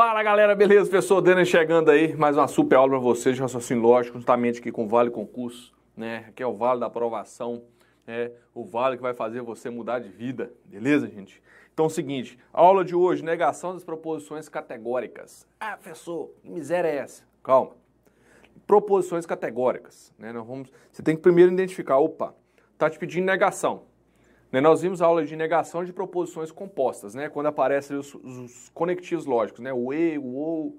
Fala galera, beleza? Pessoal, Daniel chegando aí, mais uma super aula para vocês de raciocínio lógico, juntamente aqui com o Vale Concurso, né? Que é o Vale da Aprovação, é o Vale que vai fazer você mudar de vida, beleza, gente? Então é o seguinte, a aula de hoje, negação das proposições categóricas. Ah, professor, que miséria é essa? Calma. Proposições categóricas, né? Nós vamos, você tem que primeiro identificar, opa, tá te pedindo negação. Né, nós vimos a aula de negação de proposições compostas, né? quando aparecem os, os, conectivos lógicos, né? o e, o ou,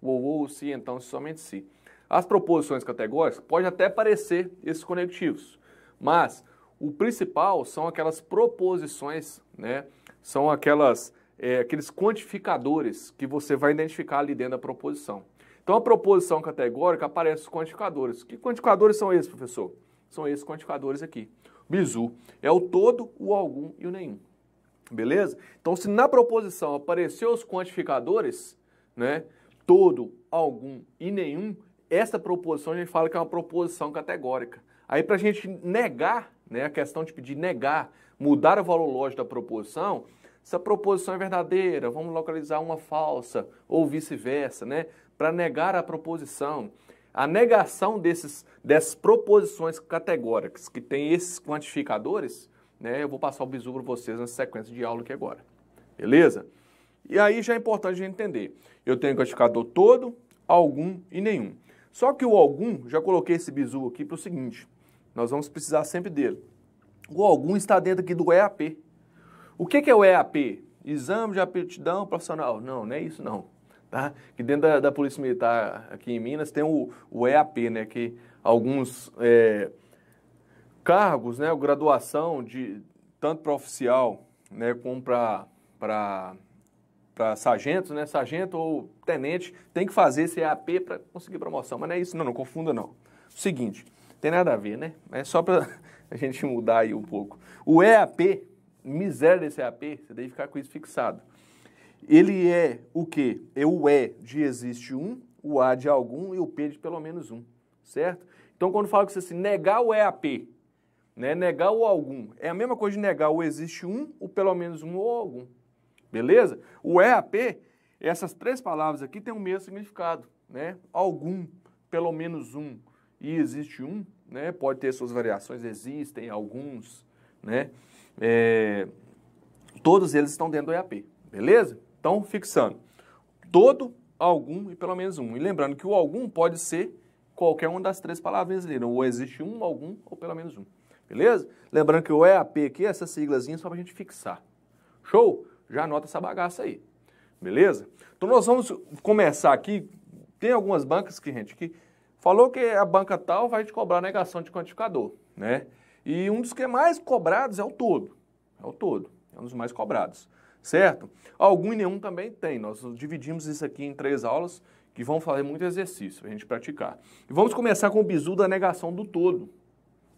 o ou, o se, então, se, é somente se. As proposições categóricas podem até parecer esses conectivos, mas o principal são aquelas proposições, né? são aquelas, é, aqueles quantificadores que você vai identificar ali dentro da proposição. Então, a proposição categórica aparece os quantificadores. Que quantificadores são esses, professor? São esses quantificadores aqui bizu. É o todo, o algum e o nenhum. Beleza? Então, se na proposição apareceu os quantificadores, né? Todo, algum e nenhum, essa proposição a gente fala que é uma proposição categórica. Aí, para a gente negar, né, a questão de pedir negar, mudar o valor lógico da proposição, se a proposição é verdadeira, vamos localizar uma falsa, ou vice-versa, né? Para negar a proposição. A negação desses, dessas proposições categóricas que tem esses quantificadores, né, eu vou passar o bizu para vocês na sequência de aula aqui agora. Beleza? E aí já é importante a gente entender. Eu tenho quantificador todo, algum e nenhum. Só que o algum, já coloquei esse bizu aqui para o seguinte, nós vamos precisar sempre dele. O algum está dentro aqui do EAP. O que, que é o EAP? Exame de aptidão profissional. Não, não é isso não tá? Que dentro da, da Polícia Militar aqui em Minas tem o, o EAP, né? Que alguns é, cargos, né? Graduação de tanto para oficial, né? Como para para para sargento, né? Sargento ou tenente tem que fazer esse EAP para conseguir promoção. Mas não é isso, não, não confunda não. Seguinte, tem nada a ver, né? É só para a gente mudar aí um pouco. O EAP, miséria desse EAP, você deve ficar com isso fixado. Ele é o quê? É o E é de existe um, o A de algum e o P de pelo menos um, certo? Então, quando fala que você se assim, negar o EAP, é né? negar o algum, é a mesma coisa de negar o existe um, o pelo menos um ou algum, beleza? O EAP, é essas três palavras aqui têm o mesmo significado, né? Algum, pelo menos um e existe um, né? Pode ter suas variações, existem alguns, né? É... todos eles estão dentro do EAP, beleza? Então, fixando. Todo, algum e pelo menos um. E lembrando que o algum pode ser qualquer uma das três palavras ali. Né? Ou existe um, algum ou pelo menos um. Beleza? Lembrando que o EAP aqui, essa siglazinha é só para a gente fixar. Show? Já anota essa bagaça aí. Beleza? Então nós vamos começar aqui. Tem algumas bancas que, gente, que falou que a banca tal vai te cobrar negação de quantificador, né? E um dos que é mais cobrados é o todo. É o todo. É um dos mais cobrados certo? Algum e nenhum também tem. Nós dividimos isso aqui em três aulas que vão fazer muito exercício para a gente praticar. E vamos começar com o bizu da negação do todo,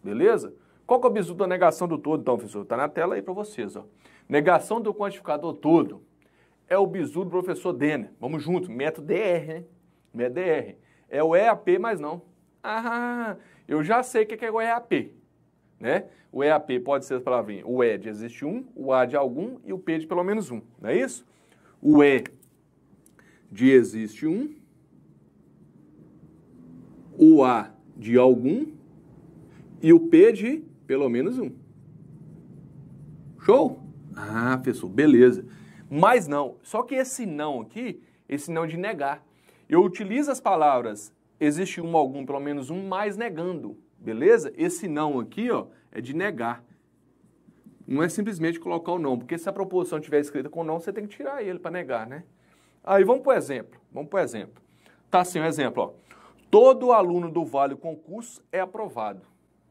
beleza? Qual que é o bizu da negação do todo, então, professor? Está na tela aí para vocês. Ó. Negação do quantificador todo é o bizu do professor Denner. Vamos junto, método DR, né? Método DR. É o EAP, mas não. Ah, eu já sei o que é o EAP né? O EAP pode ser a palavra o E de existe um, o A de algum e o P de pelo menos um, não é isso? O E de existe um, o A de algum e o P de pelo menos um. Show? Ah, pessoal, beleza. Mas não, só que esse não aqui, esse não de negar. Eu utilizo as palavras existe um, algum, pelo menos um, mais negando. Beleza? Esse não aqui, ó, é de negar. Não é simplesmente colocar o não, porque se a proposição tiver escrita com não, você tem que tirar ele para negar, né? Aí vamos para o exemplo. Vamos para o exemplo. Tá assim o um exemplo, ó. Todo aluno do Vale Concurso é aprovado.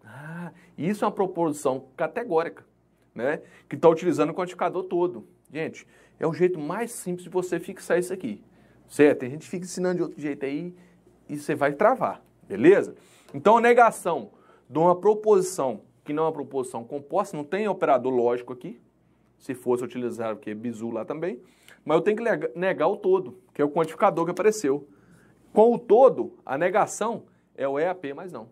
Ah, isso é uma proposição categórica, né? Que está utilizando o quantificador todo. Gente, é o jeito mais simples de você fixar isso aqui. Certo? Tem gente que fica ensinando de outro jeito aí e você vai travar, beleza? Então, a negação de uma proposição que não é uma proposição composta, não tem operador lógico aqui, se fosse utilizar o que é bizu lá também, mas eu tenho que negar o todo, que é o quantificador que apareceu. Com o todo, a negação é o EAP mais não.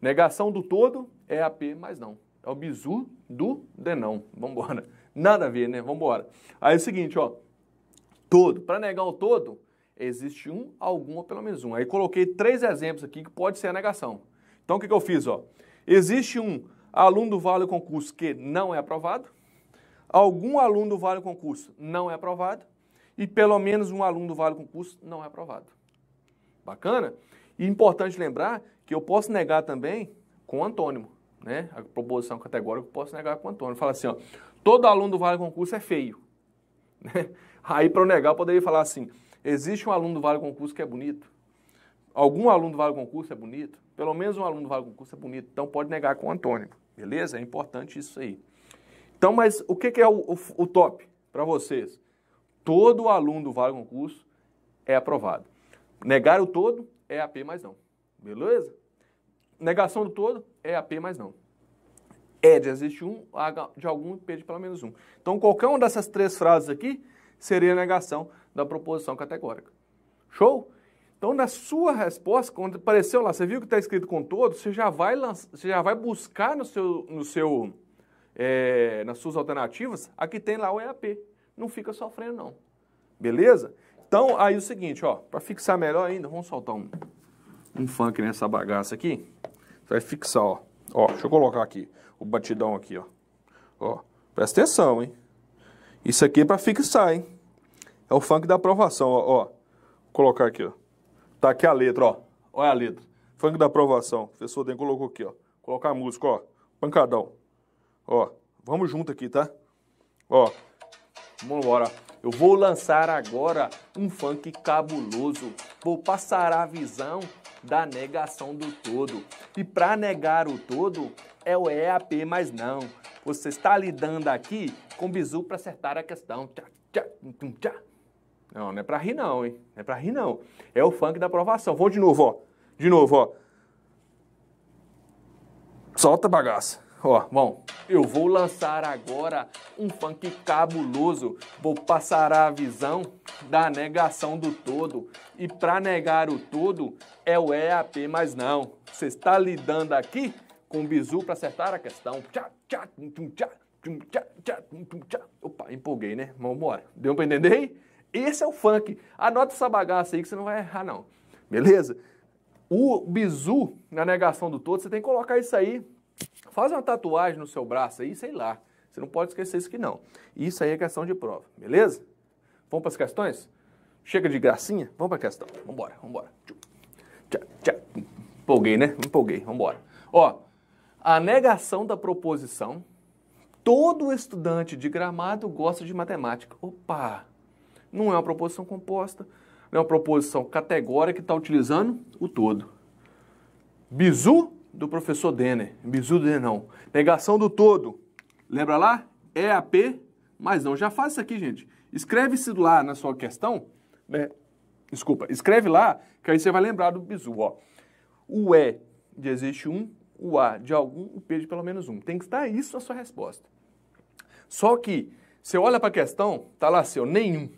Negação do todo é AP mais não. É o bizu do denão. Vambora, Nada a ver, né? Vambora. Aí é o seguinte, ó. Todo. Para negar o todo, Existe um, algum ou pelo menos um. Aí coloquei três exemplos aqui que pode ser a negação. Então o que, que eu fiz? Ó? Existe um aluno do Vale Concurso que não é aprovado, algum aluno do Vale Concurso não é aprovado e pelo menos um aluno do Vale Concurso não é aprovado. Bacana? E importante lembrar que eu posso negar também com antônimo, né? A proposição categórica eu posso negar com antônimo. Fala assim, ó, todo aluno do Vale Concurso é feio. Né? Aí para eu negar eu poderia falar assim, Existe um aluno do Vale Concurso que é bonito? Algum aluno do Vale Concurso é bonito? Pelo menos um aluno do Vale Concurso é bonito. Então pode negar com o Antônio, beleza? É importante isso aí. Então, mas o que, que é o, o, o top para vocês? Todo aluno do Vale Concurso é aprovado. Negar o todo é AP mais não, beleza? Negação do todo é AP mais não. É de existe um, de algum pede pelo menos um. Então, qualquer uma dessas três frases aqui seria negação da proposição categórica. Show? Então, na sua resposta, quando apareceu lá, você viu que está escrito com todos, você já vai, você já vai buscar no seu, no seu, é, nas suas alternativas a que tem lá o EAP. Não fica sofrendo, não. Beleza? Então, aí o seguinte, ó, para fixar melhor ainda, vamos soltar um, um funk nessa bagaça aqui. Você vai fixar, ó. Ó, deixa eu colocar aqui o batidão aqui, ó. Ó, presta atenção, hein? Isso aqui é para fixar, hein? É o funk da aprovação, ó. ó. Vou colocar aqui, ó. Tá aqui a letra, ó. Olha a letra. Funk da aprovação. O professor Den colocou aqui, ó. Colocar a música, ó. Pancadão. Ó. Vamos junto aqui, tá? Ó. Vamos embora. Eu vou lançar agora um funk cabuloso. Vou passar a visão da negação do todo. E para negar o todo é o EAP, mas não. Você está lidando aqui com bizu para acertar a questão. Tchá, tchá, tchá. Não, não é pra rir não, hein? Não é pra rir não. É o funk da aprovação. Vou de novo, ó. De novo, ó. Solta a bagaça. Ó, bom, eu vou lançar agora um funk cabuloso. Vou passar a visão da negação do todo. E pra negar o todo é o EAP, mas não. Você está lidando aqui com o bizu pra acertar a questão. Tchá, tchá, tchum, tchá, tchum, tchá, tchá, tchá. Opa, empolguei, né? Vamos embora. Deu pra entender aí? Esse é o funk. Anota essa bagaça aí que você não vai errar, não. Beleza? O bizu, na negação do todo, você tem que colocar isso aí. Faz uma tatuagem no seu braço aí, sei lá. Você não pode esquecer isso que não. Isso aí é questão de prova, beleza? Vamos para as questões? Chega de gracinha? Vamos para a questão. Vambora, vambora. Tchau, tchau. Empolguei, né? Empolguei, vambora. Ó, a negação da proposição. Todo estudante de gramado gosta de matemática. Opa! Não é uma proposição composta, é uma proposição categórica que está utilizando o todo. Bizu do professor Denner, bizu do Denão. Negação do todo, lembra lá? EAP, mas não. Já faz isso aqui, gente. Escreve-se lá na sua questão, né? Desculpa, escreve lá, que aí você vai lembrar do bizu, ó. O E de existe um, o A de algum, o P de pelo menos um. Tem que estar isso na sua resposta. Só que, você olha para a questão, tá lá seu nenhum.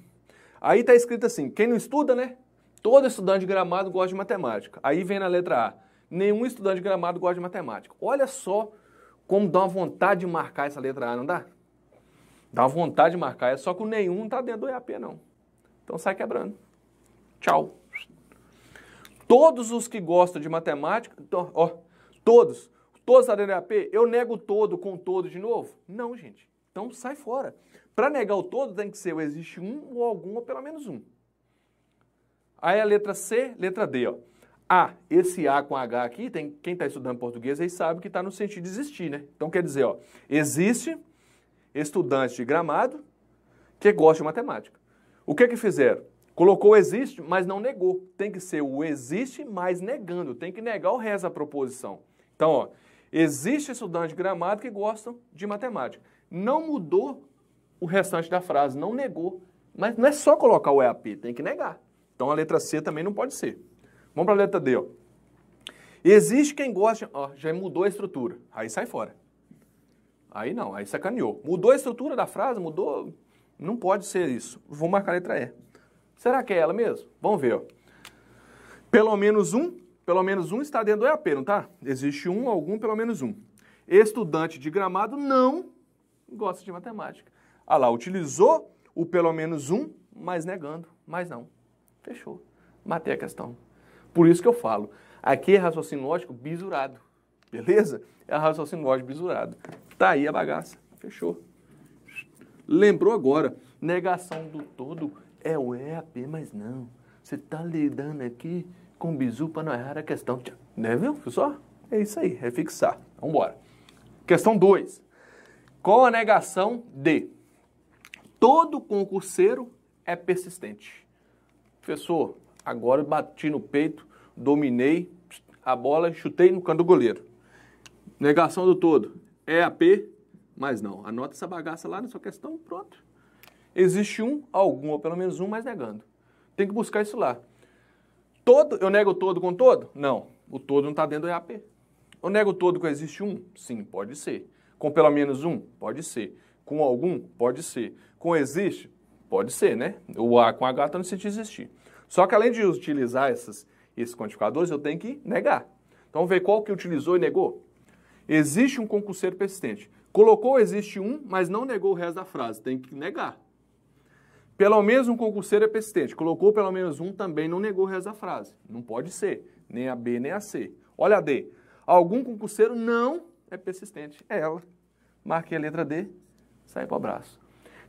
Aí está escrito assim: quem não estuda, né? Todo estudante de gramado gosta de matemática. Aí vem na letra A: nenhum estudante de gramado gosta de matemática. Olha só como dá uma vontade de marcar essa letra A, não dá? Dá uma vontade de marcar, é só que o nenhum não está dentro do EAP, não. Então sai quebrando. Tchau. Todos os que gostam de matemática, ó, todos, todos estão tá dentro do EAP, eu nego todo com todo de novo? Não, gente. Então sai fora. Para negar o todo, tem que ser ou existe um, ou algum, ou pelo menos um. Aí a letra C, letra D, ó. A, ah, esse A com H aqui, tem, quem está estudando português aí sabe que está no sentido de existir, né? Então quer dizer, ó, existe estudante de gramado que gosta de matemática. O que que fizeram? Colocou existe, mas não negou. Tem que ser o existe, mas negando. Tem que negar o resto da proposição. Então, ó, existe estudante de gramado que gostam de matemática. Não mudou o restante da frase. Não negou. Mas não é só colocar o EAP, tem que negar. Então a letra C também não pode ser. Vamos para a letra D, ó. Existe quem gosta. Ó, já mudou a estrutura. Aí sai fora. Aí não, aí sacaneou. Mudou a estrutura da frase, mudou. Não pode ser isso. Vou marcar a letra E. Será que é ela mesmo? Vamos ver, ó. Pelo menos um, pelo menos um está dentro do EAP, não tá? Existe um, algum, pelo menos um. Estudante de gramado não gosta de matemática. Ah lá, utilizou o pelo menos um, mas negando, mas não. Fechou. Matei a questão. Por isso que eu falo, aqui é raciocínio lógico bisurado. Beleza? É raciocínio lógico bisurado. Tá aí a bagaça. Fechou. Lembrou agora, negação do todo é o EAP, mas não. Você tá lidando aqui com bizu para não errar a questão. Né, viu, pessoal? É isso aí, é fixar. Vamos embora. Questão 2. Qual a negação de todo concurseiro é persistente. Professor, agora bati no peito, dominei a bola, chutei no canto do goleiro. Negação do todo. É a P, mas não. Anota essa bagaça lá na sua questão, pronto. Existe um, algum, ou pelo menos um, mas negando. Tem que buscar isso lá. Todo, eu nego todo com todo? Não. O todo não está dentro do EAP. Eu nego todo com existe um? Sim, pode ser. Com pelo menos um? Pode ser. Com algum? Pode ser com existe? Pode ser, né? O A com H está no sentido de existir. Só que além de utilizar esses esses quantificadores, eu tenho que negar. Então, ver qual que utilizou e negou. Existe um concurseiro persistente. Colocou existe um, mas não negou o resto da frase. Tem que negar. Pelo menos um concurseiro é persistente. Colocou pelo menos um, também não negou o resto da frase. Não pode ser. Nem a B, nem a C. Olha a D. Algum concurseiro não é persistente. É ela. Marquei a letra D, sai para o abraço.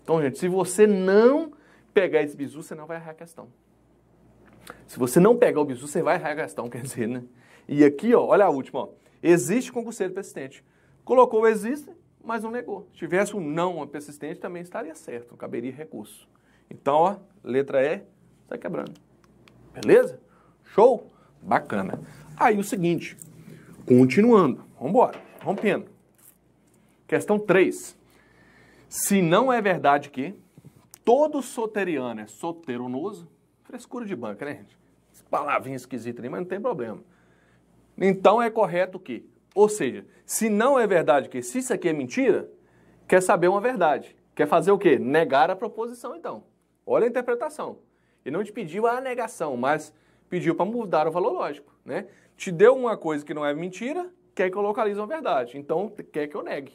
Então, gente, se você não pegar esse bizu, você não vai errar a questão. Se você não pegar o bizu, você vai errar a questão, quer dizer, né? E aqui, ó, olha a última, ó. Existe concurseiro persistente. Colocou o existe, mas não negou. Se tivesse um não persistente, também estaria certo, caberia recurso. Então, ó, letra E, está quebrando. Beleza? Show? Bacana. Aí o seguinte, continuando, vamos embora, rompendo. Questão 3. Se não é verdade que todo soteriano é soteronoso, frescura de banca, né, gente? Palavrinha esquisita ali, mas não tem problema. Então é correto que, ou seja, se não é verdade que, se isso aqui é mentira, quer saber uma verdade. Quer fazer o quê? Negar a proposição, então. Olha a interpretação. Ele não te pediu a negação, mas pediu para mudar o valor lógico, né? Te deu uma coisa que não é mentira, quer que eu localize uma verdade. Então, quer que eu negue.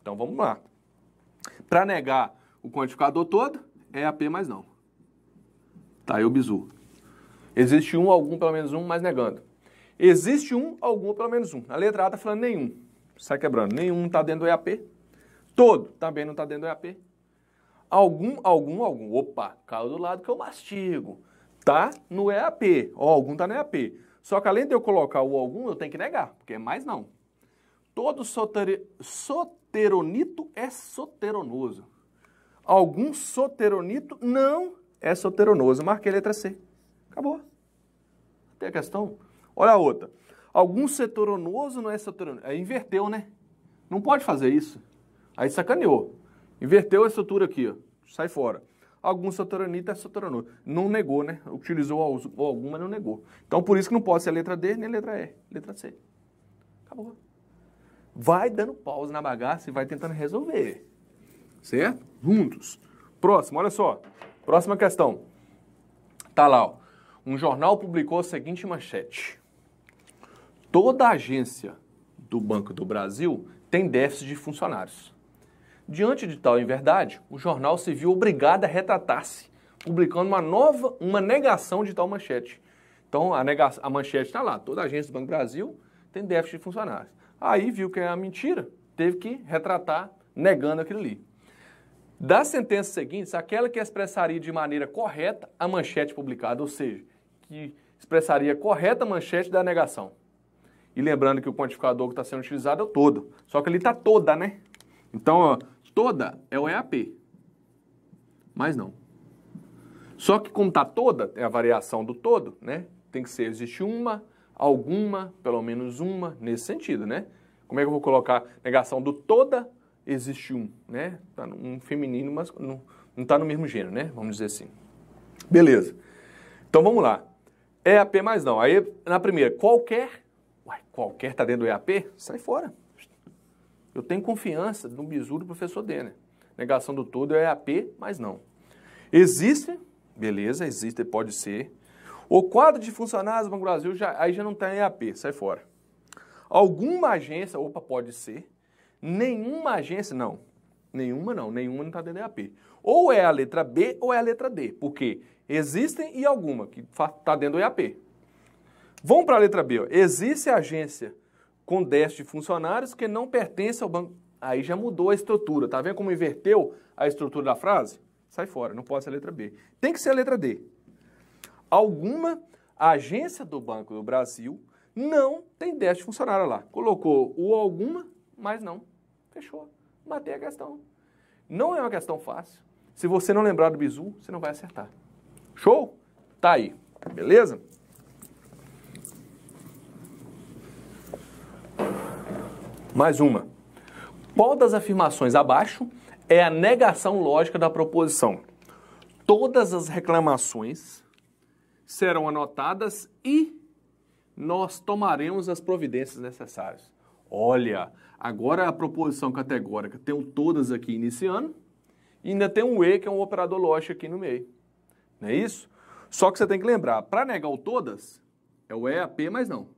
Então, vamos lá. Para negar o quantificador todo, é AP mais não. Tá aí o bizu. Existe um, algum, pelo menos um, mas negando. Existe um, algum, pelo menos um. A letra A está falando nenhum. Sai quebrando. Nenhum está dentro do EAP. Todo também não está dentro do EAP. Algum, algum, algum. Opa, caiu do lado que eu mastigo. Tá no EAP. Ó, algum está no EAP. Só que além de eu colocar o algum, eu tenho que negar, porque é mais não. Todo soter... soteronito é soteronoso. Algum soteronito não é soteronoso. Marquei a letra C. Acabou. Tem a questão? Olha a outra. Algum seteronoso não é soteronoso. É, inverteu, né? Não pode fazer isso. Aí sacaneou. Inverteu a estrutura aqui, ó. Sai fora. Algum soteronita é soteronoso. Não negou, né? Utilizou alguma, não negou. Então, por isso que não pode ser letra D nem letra E. Letra C. Acabou vai dando pausa na bagaça e vai tentando resolver. Certo? Juntos. Próximo, olha só. Próxima questão. Tá lá, ó. Um jornal publicou a seguinte manchete. Toda agência do Banco do Brasil tem déficit de funcionários. Diante de tal inverdade, o jornal se viu obrigado a retratar-se, publicando uma nova, uma negação de tal manchete. Então, a, nega, a manchete está lá, toda agência do Banco do Brasil tem déficit de funcionários. Aí viu que era mentira, teve que retratar negando aquilo ali. Das sentenças seguintes, aquela que expressaria de maneira correta a manchete publicada, ou seja, que expressaria correta a manchete da negação. E lembrando que o quantificador que está sendo utilizado é o todo. Só que ali está toda, né? Então, ó, toda é o EAP. Mas não. Só que como está toda, é a variação do todo, né? Tem que ser, existe uma, alguma, pelo menos uma, nesse sentido, né? Como é que eu vou colocar negação do toda existe um, né? Tá um feminino, mas não está no mesmo gênero, né? Vamos dizer assim. Beleza. Então vamos lá. EAP é mais não. Aí na primeira, qualquer. Uai, qualquer está dentro do EAP? Sai fora. Eu tenho confiança no bisu do professor Denner. Negação do todo é EAP, mas não. Existe, beleza, existe, pode ser. O quadro de funcionários do Banco Brasil já, aí já não tem EAP, sai fora. Alguma agência, opa, pode ser. Nenhuma agência, não. Nenhuma não, nenhuma não está dentro da EAP. Ou é a letra B ou é a letra D, porque existem e alguma que está dentro do EAP. Vamos para a letra B. Ó. Existe agência com 10 de funcionários que não pertence ao banco. Aí já mudou a estrutura. Tá vendo como inverteu a estrutura da frase? Sai fora, não pode ser a letra B. Tem que ser a letra D alguma, a agência do Banco do Brasil não tem déficit funcionário lá. Colocou o alguma, mas não. Fechou. Matei a questão. Não é uma questão fácil. Se você não lembrar do bizu, você não vai acertar. Show? Tá aí. Beleza? Mais uma. Qual das afirmações abaixo é a negação lógica da proposição? Todas as reclamações serão anotadas e nós tomaremos as providências necessárias. Olha, agora a proposição categórica tem todas aqui iniciando e ainda tem um E, que é um operador lógico aqui no meio. Não é isso? Só que você tem que lembrar, para negar o todas, é o E, a P, mas não.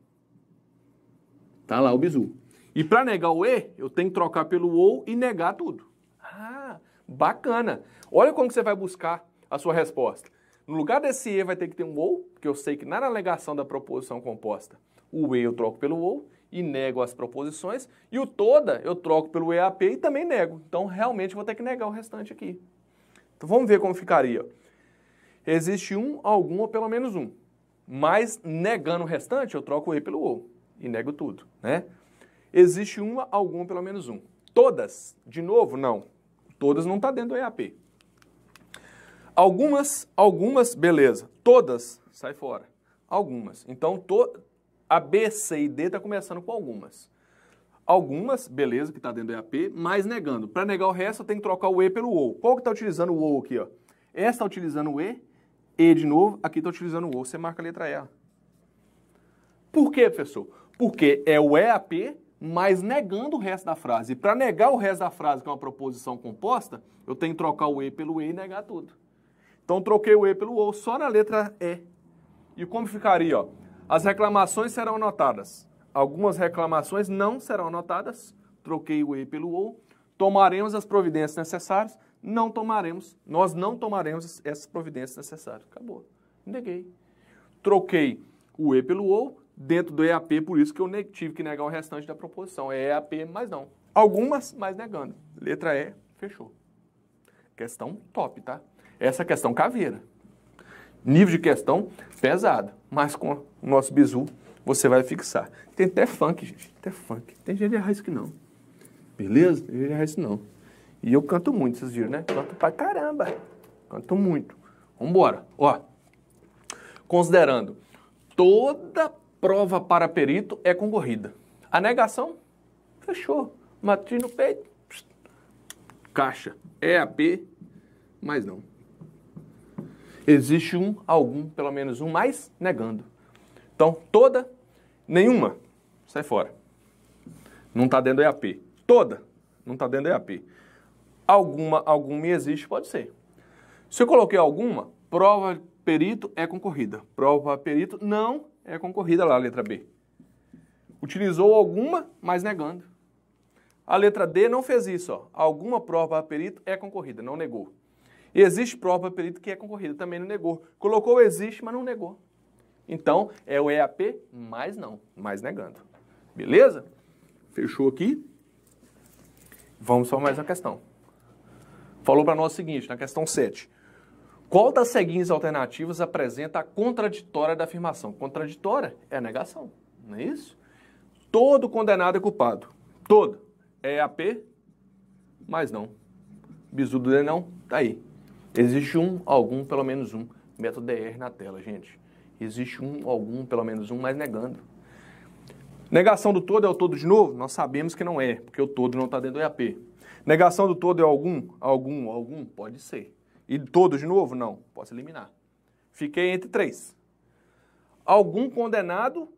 Tá lá o bizu. E para negar o E, eu tenho que trocar pelo OU e negar tudo. Ah, bacana. Olha como que você vai buscar a sua resposta. No lugar desse E vai ter que ter um ou, porque eu sei que na alegação da proposição composta, o E eu troco pelo ou e nego as proposições, e o toda eu troco pelo EAP e também nego. Então, realmente, vou ter que negar o restante aqui. Então, vamos ver como ficaria. Existe um, algum ou pelo menos um. Mas, negando o restante, eu troco o E pelo ou e nego tudo, né? Existe uma, algum pelo menos um. Todas, de novo, não. Todas não está dentro do EAP. Algumas, algumas, beleza. Todas, sai fora. Algumas. Então, to, a B, C e D está começando com algumas. Algumas, beleza, que está dentro do EAP, mas negando. Para negar o resto, eu tenho que trocar o E pelo o. Qual que está utilizando o o aqui? Ó? Essa está utilizando o E, E de novo, aqui está utilizando o o. Você marca a letra E. Por quê, professor? Porque é o EAP, mas negando o resto da frase. E para negar o resto da frase, que é uma proposição composta, eu tenho que trocar o E pelo E e negar tudo. Então troquei o E pelo O só na letra E. E como ficaria? Ó? As reclamações serão anotadas. Algumas reclamações não serão anotadas. Troquei o E pelo O. Tomaremos as providências necessárias. Não tomaremos. Nós não tomaremos essas providências necessárias. Acabou. Neguei. Troquei o E pelo O dentro do EAP, por isso que eu tive que negar o restante da proposição. É EAP, mas não. Algumas, mas negando. Letra E, fechou. Questão top, tá? essa questão caveira. Nível de questão pesado, mas com o nosso bizu você vai fixar. Tem até funk, gente, até funk. Tem gente de raiz que não. Beleza? Tem gente de raiz que não. E eu canto muito, vocês viram, né? Canto pra caramba. Canto muito. Vambora. Ó, considerando toda prova para perito é concorrida. A negação, fechou. Matriz no peito, caixa, EAP, mas não. Existe um, algum, pelo menos um, mais negando. Então, toda, nenhuma, sai fora. Não está dentro do EAP. Toda, não está dentro do EAP. Alguma, alguma existe, pode ser. Se eu coloquei alguma, prova perito é concorrida. Prova perito não é concorrida lá, letra B. Utilizou alguma, mas negando. A letra D não fez isso. Ó. Alguma prova perito é concorrida, não negou. Existe prova perito que é concorrido também não negou. Colocou existe, mas não negou. Então, é o EAP mais não, mais negando. Beleza? Fechou aqui? Vamos só mais uma questão. Falou para nós o seguinte, na questão 7. Qual das seguintes alternativas apresenta a contraditória da afirmação? Contraditória é a negação, não é isso? Todo condenado é culpado. Todo. É AP, mas não. bisudo de não tá aí. Existe um, algum, pelo menos um método DR na tela, gente. Existe um, algum, pelo menos um, mas negando. Negação do todo é o todo de novo? Nós sabemos que não é, porque o todo não está dentro do EAP. Negação do todo é algum, algum, algum? Pode ser. E todo de novo? Não. Posso eliminar. Fiquei entre três. Algum condenado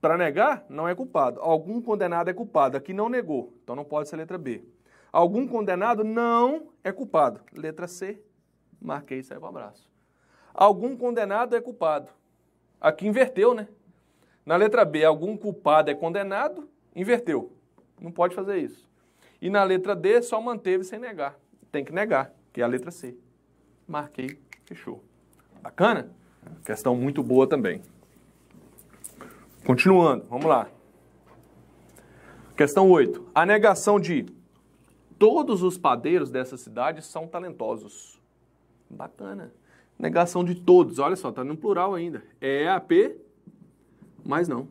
para negar não é culpado. Algum condenado é culpado. Aqui não negou, então não pode ser letra B. Algum condenado não é culpado. Letra C, Marquei e saiu o abraço. Algum condenado é culpado. Aqui inverteu, né? Na letra B, algum culpado é condenado, inverteu. Não pode fazer isso. E na letra D, só manteve sem negar. Tem que negar, que é a letra C. Marquei, fechou. Bacana? Questão muito boa também. Continuando, vamos lá. Questão 8. A negação de todos os padeiros dessa cidade são talentosos. Bacana. Negação de todos, olha só, tá no plural ainda. É AP, mas não.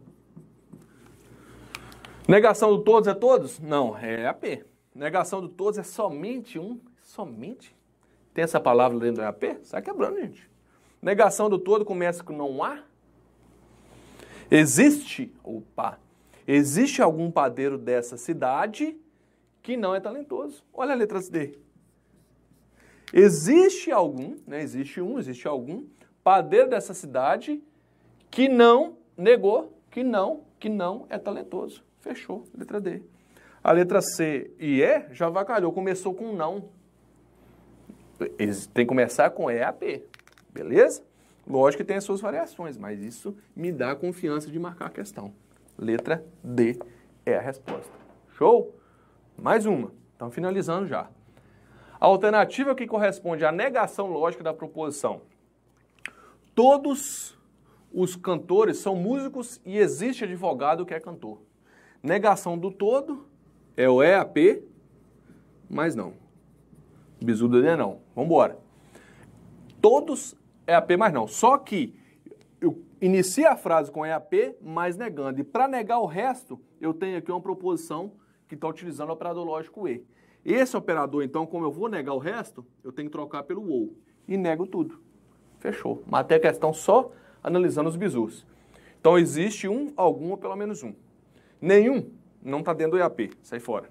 Negação do todos é todos? Não, é AP. Negação do todos é somente um? Somente? Tem essa palavra dentro do AP? Sai quebrando, gente. Negação do todo começa com não há? Existe, opa, existe algum padeiro dessa cidade que não é talentoso? Olha a letra D. Existe algum, né, existe um, existe algum padeiro dessa cidade que não negou, que não, que não é talentoso. Fechou, letra D. A letra C e E já vacalhou, começou com não. Tem que começar com E a P, beleza? Lógico que tem as suas variações, mas isso me dá a confiança de marcar a questão. Letra D é a resposta. Show? Mais uma. Estamos finalizando já. A alternativa que corresponde à negação lógica da proposição. Todos os cantores são músicos e existe advogado que é cantor. Negação do todo é o EAP, mas não. Bizuda do não. É Vamos embora. Todos é AP, mas não. Só que eu inicio a frase com EAP, mas negando. E para negar o resto, eu tenho aqui uma proposição que está utilizando o operador lógico E. Esse operador, então, como eu vou negar o resto, eu tenho que trocar pelo ou. E nego tudo. Fechou. Matei a questão só analisando os bisus. Então, existe um, algum ou pelo menos um. Nenhum não está dentro do IAP. Sai fora.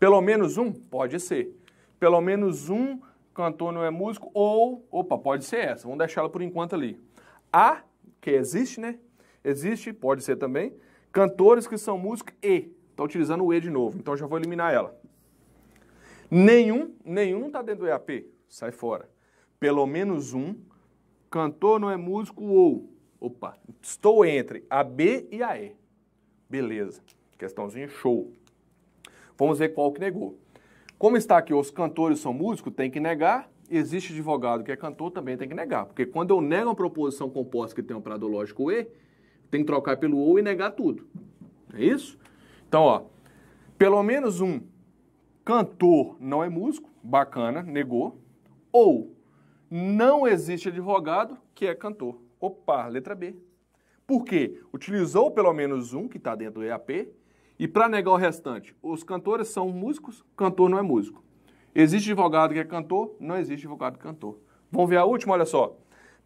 Pelo menos um? Pode ser. Pelo menos um cantor não é músico ou... Opa, pode ser essa. Vamos deixar ela por enquanto ali. A, que existe, né? Existe, pode ser também. Cantores que são músicos e. Está utilizando o E de novo. Então, já vou eliminar ela. Nenhum, nenhum está dentro do EAP, sai fora. Pelo menos um, cantor não é músico ou, opa, estou entre a B e a E. Beleza, questãozinha show. Vamos ver qual que negou. Como está aqui, os cantores são músicos, tem que negar. Existe advogado que é cantor, também tem que negar. Porque quando eu nego uma proposição composta que tem um pradológico E, tem que trocar pelo ou e negar tudo. É isso? Então, ó, pelo menos um cantor não é músico, bacana, negou. Ou não existe advogado que é cantor. Opa, letra B. Por quê? Utilizou pelo menos um que está dentro do EAP. E para negar o restante, os cantores são músicos, cantor não é músico. Existe advogado que é cantor, não existe advogado é cantor. Vamos ver a última, olha só.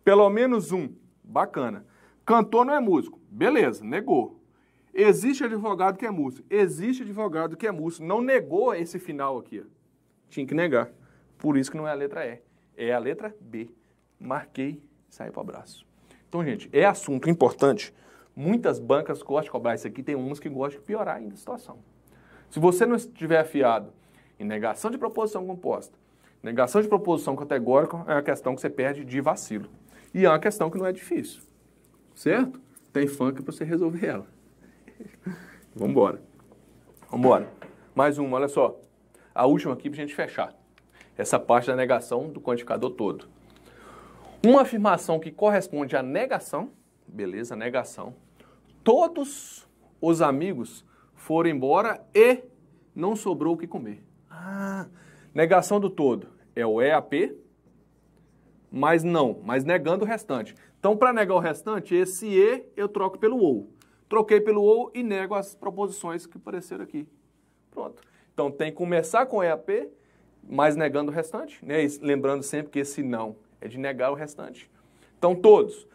Pelo menos um, bacana. Cantor não é músico, beleza, negou. Existe advogado que é múcio. Existe advogado que é múcio. Não negou esse final aqui. Tinha que negar. Por isso que não é a letra E. É a letra B. Marquei, saí para o abraço. Então, gente, é assunto importante. Muitas bancas gostam de cobrar isso aqui. Tem umas que gostam de piorar ainda a situação. Se você não estiver afiado em negação de proposição composta, negação de proposição categórica é uma questão que você perde de vacilo. E é uma questão que não é difícil. Certo? Tem funk para você resolver ela. Vamos embora. Vamos embora. Mais uma, olha só. A última aqui para a gente fechar. Essa parte da negação do quantificador todo. Uma afirmação que corresponde à negação, beleza, negação. Todos os amigos foram embora e não sobrou o que comer. Ah, negação do todo é o EAP, mas não, mas negando o restante. Então, para negar o restante, esse E eu troco pelo OU. Troquei pelo ou e nego as proposições que apareceram aqui. Pronto. Então tem que começar com EAP, mas negando o restante, né? lembrando sempre que esse não é de negar o restante. Então todos.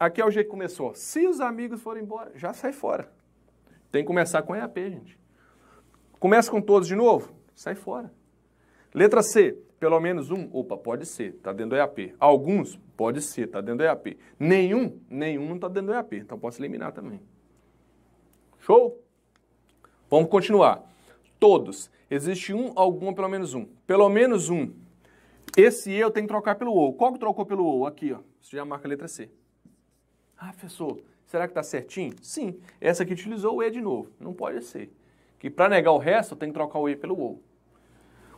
Aqui é o jeito que começou. Se os amigos forem embora, já sai fora. Tem que começar com EAP, gente. Começa com todos de novo, sai fora. Letra C, pelo menos um, opa, pode ser, está dentro do EAP. Alguns, pode ser, está dentro do EAP. Nenhum, nenhum não está dentro do EAP, então posso eliminar também. Show? Vamos continuar. Todos. Existe um, alguma, pelo menos um. Pelo menos um. Esse E eu tenho que trocar pelo O. Qual que trocou pelo O? Aqui, ó. Você já marca a letra C. Ah, professor, será que está certinho? Sim. Essa aqui utilizou o E de novo. Não pode ser. Que para negar o resto, eu tenho que trocar o E pelo O.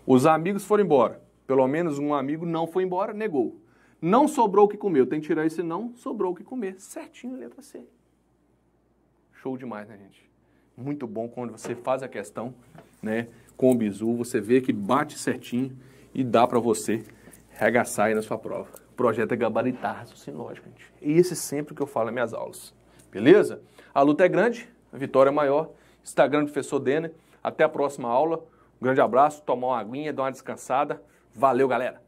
Os amigos foram embora. Pelo menos um amigo não foi embora, negou. Não sobrou o que comer. Eu tenho que tirar esse não, sobrou o que comer. Certinho, letra C show demais, né, gente? Muito bom quando você faz a questão, né, com o bizu, você vê que bate certinho e dá para você regaçar aí na sua prova. O projeto é gabaritar raciocínio gente. E esse sempre que eu falo nas minhas aulas. Beleza? A luta é grande, a vitória é maior. Instagram do professor Denner. Até a próxima aula. Um grande abraço, tomar uma aguinha, dar uma descansada. Valeu, galera!